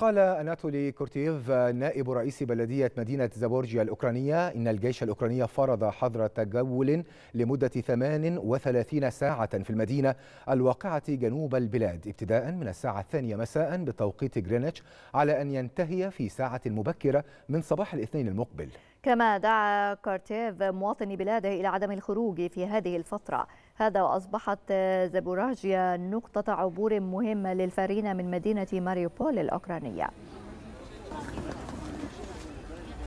قال أناتولي كورتيف نائب رئيس بلدية مدينة زابورجيا الأوكرانية إن الجيش الأوكراني فرض حظر تجول لمدة 38 ساعة في المدينة الواقعة جنوب البلاد ابتداء من الساعة الثانية مساء بتوقيت جرينتش على أن ينتهي في ساعة مبكرة من صباح الاثنين المقبل كما دعا كورتيف مواطني بلاده إلى عدم الخروج في هذه الفترة هذا وأصبحت زبوراجيا نقطة عبور مهمة للفارين من مدينة ماريوبول الأوكرانية